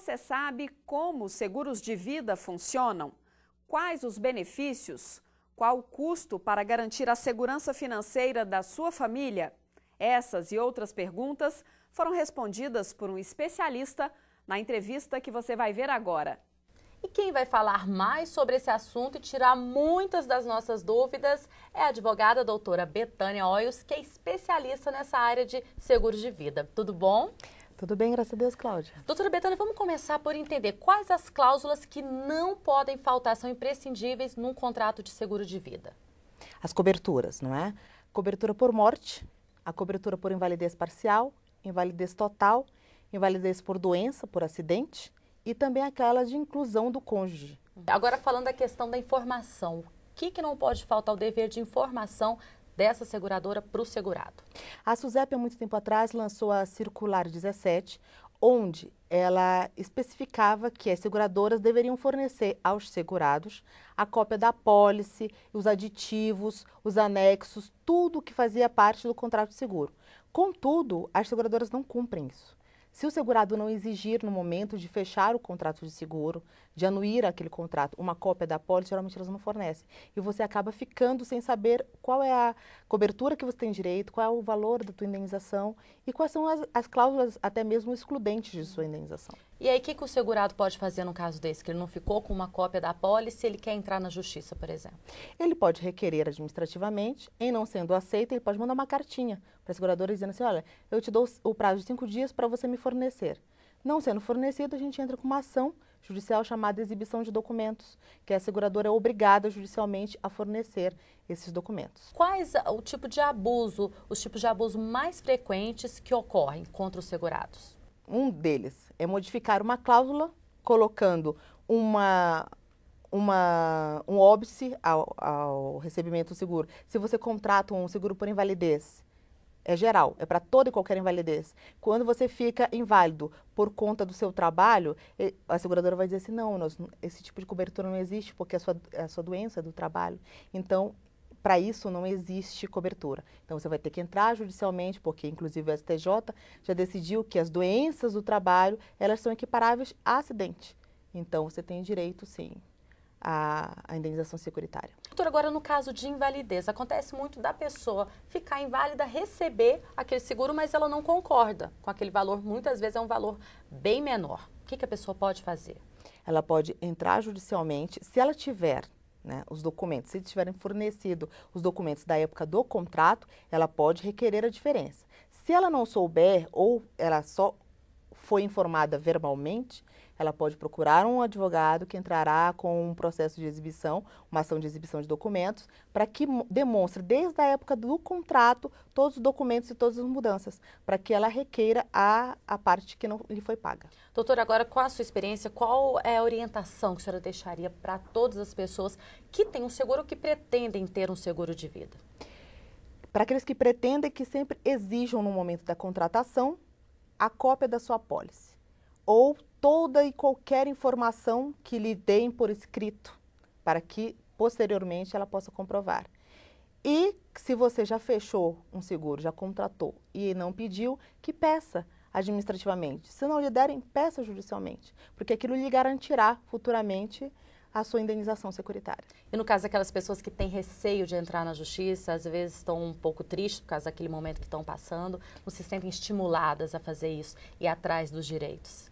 Você sabe como os seguros de vida funcionam? Quais os benefícios? Qual o custo para garantir a segurança financeira da sua família? Essas e outras perguntas foram respondidas por um especialista na entrevista que você vai ver agora. E quem vai falar mais sobre esse assunto e tirar muitas das nossas dúvidas é a advogada doutora Betânia Oios, que é especialista nessa área de seguros de vida. Tudo bom. Tudo bem, graças a Deus, Cláudia. Doutora Betânia, vamos começar por entender quais as cláusulas que não podem faltar, são imprescindíveis num contrato de seguro de vida. As coberturas, não é? Cobertura por morte, a cobertura por invalidez parcial, invalidez total, invalidez por doença, por acidente e também aquela de inclusão do cônjuge. Agora falando da questão da informação, o que, que não pode faltar o dever de informação dessa seguradora para o segurado. A SUSEP, há muito tempo atrás, lançou a Circular 17, onde ela especificava que as seguradoras deveriam fornecer aos segurados a cópia da pólice, os aditivos, os anexos, tudo que fazia parte do contrato de seguro. Contudo, as seguradoras não cumprem isso. Se o segurado não exigir no momento de fechar o contrato de seguro, de anuir aquele contrato, uma cópia da apólice, geralmente elas não fornecem. E você acaba ficando sem saber qual é a cobertura que você tem direito, qual é o valor da tua indenização e quais são as, as cláusulas até mesmo excludentes de sua indenização. E aí, o que, que o segurado pode fazer no caso desse, que ele não ficou com uma cópia da pólice, ele quer entrar na justiça, por exemplo? Ele pode requerer administrativamente, em não sendo aceito, ele pode mandar uma cartinha para a seguradora dizendo assim, olha, eu te dou o prazo de cinco dias para você me fornecer. Não sendo fornecido, a gente entra com uma ação judicial chamada exibição de documentos, que a seguradora é obrigada judicialmente a fornecer esses documentos. Quais o tipo de abuso, os tipos de abuso mais frequentes que ocorrem contra os segurados? um deles é modificar uma cláusula colocando uma, uma, um óbice ao, ao recebimento do seguro. Se você contrata um seguro por invalidez, é geral, é para toda e qualquer invalidez. Quando você fica inválido por conta do seu trabalho, a seguradora vai dizer assim: não, nós, esse tipo de cobertura não existe porque é a sua, é a sua doença é do trabalho. Então, para isso não existe cobertura. Então você vai ter que entrar judicialmente, porque inclusive o STJ já decidiu que as doenças do trabalho, elas são equiparáveis a acidente. Então você tem direito, sim, a, indenização securitária. Doutora, agora no caso de invalidez, acontece muito da pessoa ficar inválida, receber aquele seguro, mas ela não concorda com aquele valor. Muitas vezes é um valor bem menor. O que, que a pessoa pode fazer? Ela pode entrar judicialmente. Se ela tiver né, os documentos. Se tiverem fornecido os documentos da época do contrato, ela pode requerer a diferença. Se ela não souber ou ela só foi informada verbalmente, ela pode procurar um advogado que entrará com um processo de exibição, uma ação de exibição de documentos, para que demonstre desde a época do contrato todos os documentos e todas as mudanças, para que ela requeira a, a parte que não lhe foi paga. Doutora, agora com a sua experiência, qual é a orientação que a senhora deixaria para todas as pessoas que têm um seguro ou que pretendem ter um seguro de vida? Para aqueles que pretendem que sempre exijam no momento da contratação a cópia da sua apólice ou toda e qualquer informação que lhe deem por escrito, para que posteriormente ela possa comprovar. E se você já fechou um seguro, já contratou e não pediu, que peça administrativamente. Se não lhe derem, peça judicialmente, porque aquilo lhe garantirá futuramente a sua indenização securitária. E no caso aquelas pessoas que têm receio de entrar na justiça, às vezes estão um pouco tristes por causa daquele momento que estão passando, não se sentem estimuladas a fazer isso e atrás dos direitos?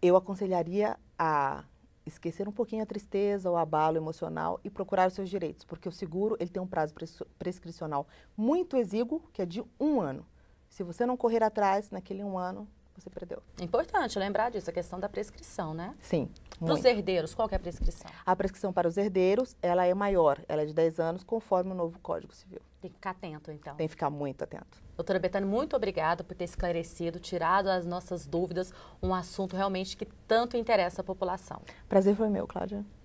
Eu aconselharia a esquecer um pouquinho a tristeza, o abalo emocional e procurar os seus direitos, porque o seguro ele tem um prazo prescricional muito exíguo, que é de um ano. Se você não correr atrás naquele um ano, você perdeu. Importante lembrar disso, a questão da prescrição, né? Sim. Para os herdeiros, qual é a prescrição? A prescrição para os herdeiros, ela é maior, ela é de 10 anos, conforme o novo Código Civil. Tem que ficar atento, então. Tem que ficar muito atento. Doutora Betânia, muito obrigada por ter esclarecido, tirado as nossas dúvidas, um assunto realmente que tanto interessa a população. Prazer foi meu, Cláudia.